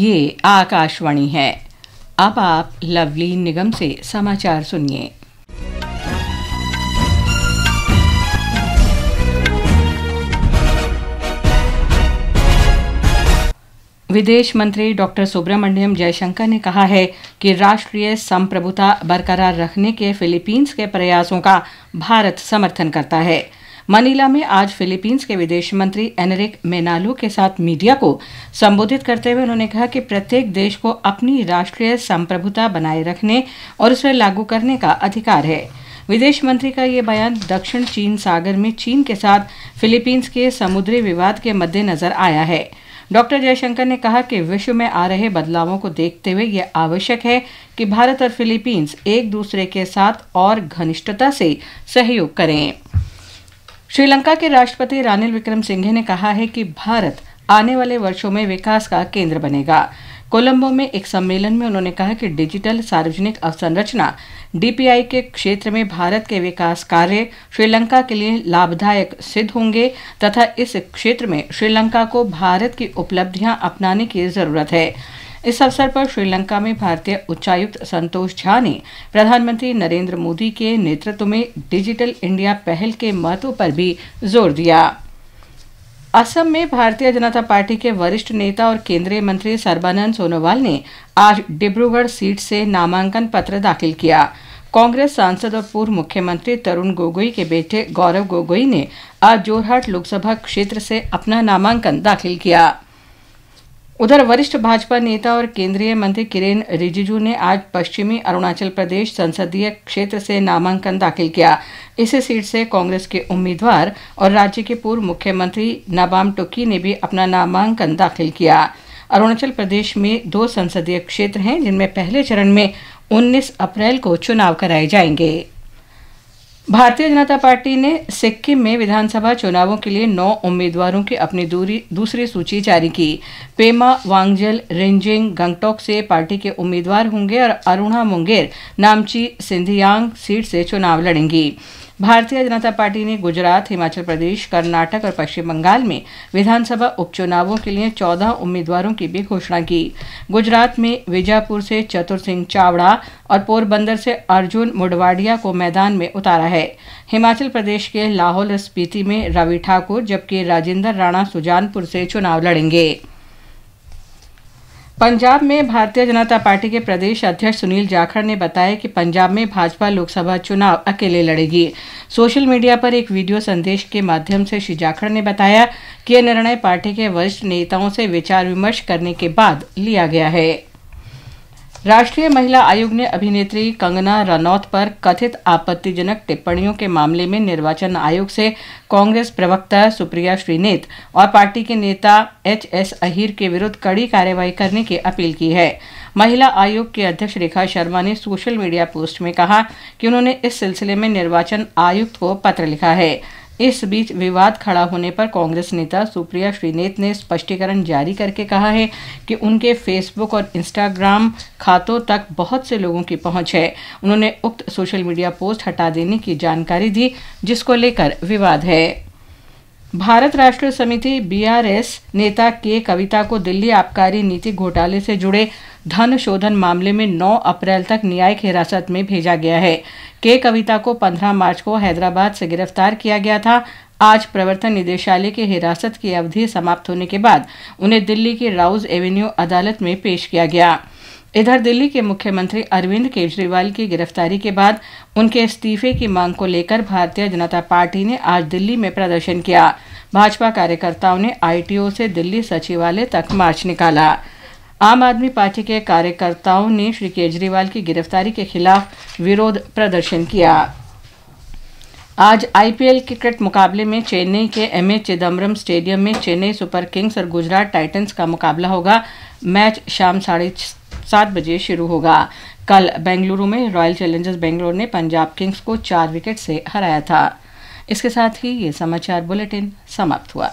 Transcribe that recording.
ये आकाशवाणी है अब आप लवली निगम से समाचार सुनिए विदेश मंत्री डॉक्टर सुब्रमण्यम जयशंकर ने कहा है कि राष्ट्रीय संप्रभुता बरकरार रखने के फिलीपींस के प्रयासों का भारत समर्थन करता है मनीला में आज फिलीपींस के विदेश मंत्री एनरिक मेनालो के साथ मीडिया को संबोधित करते हुए उन्होंने कहा कि प्रत्येक देश को अपनी राष्ट्रीय संप्रभुता बनाए रखने और उसे लागू करने का अधिकार है विदेश मंत्री का ये बयान दक्षिण चीन सागर में चीन के साथ फिलीपींस के समुद्री विवाद के मद्देनजर आया है डॉक्टर जयशंकर ने कहा कि विश्व में आ रहे बदलावों को देखते हुए यह आवश्यक है कि भारत और फिलीपींस एक दूसरे के साथ और घनिष्ठता से सहयोग करें श्रीलंका के राष्ट्रपति रानिल विक्रम सिंघे ने कहा है कि भारत आने वाले वर्षों में विकास का केंद्र बनेगा कोलंबो में एक सम्मेलन में उन्होंने कहा कि डिजिटल सार्वजनिक अवसंरचना डीपीआई के क्षेत्र में भारत के विकास कार्य श्रीलंका के लिए लाभदायक सिद्ध होंगे तथा इस क्षेत्र में श्रीलंका को भारत की उपलब्धियां अपनाने की जरूरत है इस अवसर पर श्रीलंका में भारतीय उच्चायुक्त संतोष झा ने प्रधानमंत्री नरेंद्र मोदी के नेतृत्व में डिजिटल इंडिया पहल के महत्व पर भी जोर दिया असम में भारतीय जनता पार्टी के वरिष्ठ नेता और केंद्रीय मंत्री सर्बानंद सोनोवाल ने आज डिब्रूगढ़ सीट से नामांकन पत्र दाखिल किया कांग्रेस सांसद और पूर्व मुख्यमंत्री तरुण गोगोई के बेटे गौरव गोगोई ने आज जोरहाट लोकसभा क्षेत्र से अपना नामांकन दाखिल किया उधर वरिष्ठ भाजपा नेता और केंद्रीय मंत्री किरेन रिजिजू ने आज पश्चिमी अरुणाचल प्रदेश संसदीय क्षेत्र से नामांकन दाखिल किया इस सीट से कांग्रेस के उम्मीदवार और राज्य के पूर्व मुख्यमंत्री नाबाम टोकी ने भी अपना नामांकन दाखिल किया अरुणाचल प्रदेश में दो संसदीय क्षेत्र हैं जिनमें पहले चरण में 19 अप्रैल को चुनाव कराए जाएंगे भारतीय जनता पार्टी ने सिक्किम में विधानसभा चुनावों के लिए नौ उम्मीदवारों की अपनी दूसरी सूची जारी की पेमा वांगजल रिंजिंग गंगटोक से पार्टी के उम्मीदवार होंगे और अरुणा मुंगेर नामची सिंधियांग सीट से चुनाव लड़ेंगी भारतीय जनता पार्टी ने गुजरात हिमाचल प्रदेश कर्नाटक और पश्चिम बंगाल में विधानसभा उपचुनावों के लिए 14 उम्मीदवारों की भी घोषणा की गुजरात में विजापुर से चतुर सिंह चावड़ा और पोरबंदर से अर्जुन मुडवाडिया को मैदान में उतारा है हिमाचल प्रदेश के लाहौल स्पीति में रवि ठाकुर जबकि राजेंद्र राणा सुजानपुर से चुनाव लड़ेंगे पंजाब में भारतीय जनता पार्टी के प्रदेश अध्यक्ष सुनील जाखड़ ने बताया कि पंजाब में भाजपा लोकसभा चुनाव अकेले लड़ेगी सोशल मीडिया पर एक वीडियो संदेश के माध्यम से श्री जाखड़ ने बताया कि यह निर्णय पार्टी के वरिष्ठ नेताओं से विचार विमर्श करने के बाद लिया गया है राष्ट्रीय महिला आयोग ने अभिनेत्री कंगना रनौत पर कथित आपत्तिजनक टिप्पणियों के मामले में निर्वाचन आयोग से कांग्रेस प्रवक्ता सुप्रिया श्रीनेत और पार्टी के नेता एच एस अहिर के विरुद्ध कड़ी कार्रवाई करने की अपील की है महिला आयोग के अध्यक्ष रेखा शर्मा ने सोशल मीडिया पोस्ट में कहा कि उन्होंने इस सिलसिले में निर्वाचन आयुक्त को पत्र लिखा है इस बीच विवाद खड़ा होने पर कांग्रेस नेता सुप्रिया श्रीनेत ने स्पष्टीकरण जारी करके कहा है कि उनके फेसबुक और इंस्टाग्राम खातों तक बहुत से लोगों की पहुंच है उन्होंने उक्त सोशल मीडिया पोस्ट हटा देने की जानकारी दी जिसको लेकर विवाद है भारत राष्ट्रीय समिति बीआरएस नेता के कविता को दिल्ली आबकारी नीति घोटाले से जुड़े धन शोधन मामले में 9 अप्रैल तक न्यायिक हिरासत में भेजा गया है के कविता को 15 मार्च को हैदराबाद से गिरफ्तार किया गया था आज प्रवर्तन निदेशालय के हिरासत की अवधि समाप्त होने के बाद उन्हें दिल्ली की राउज एवेन्यू अदालत में पेश किया गया इधर दिल्ली के मुख्यमंत्री अरविंद केजरीवाल की गिरफ्तारी के बाद उनके इस्तीफे की मांग को लेकर भारतीय जनता पार्टी ने आज दिल्ली में प्रदर्शन किया भाजपा कार्यकर्ताओं ने आईटीओ से दिल्ली सचिवालय तक मार्च निकाला आम आदमी पार्टी के कार्यकर्ताओं ने श्री केजरीवाल की गिरफ्तारी के खिलाफ विरोध प्रदर्शन किया आज आईपीएल क्रिकेट मुकाबले में चेन्नई के एम ए चिदम्बरम स्टेडियम में चेन्नई सुपर किंग्स और गुजरात टाइटंस का मुकाबला होगा मैच शाम साढ़े सात बजे शुरू होगा कल बेंगलुरु में रॉयल चैलेंजर्स बेंगलोर ने पंजाब किंग्स को चार विकेट से हराया था इसके साथ ही ये समाचार बुलेटिन समाप्त हुआ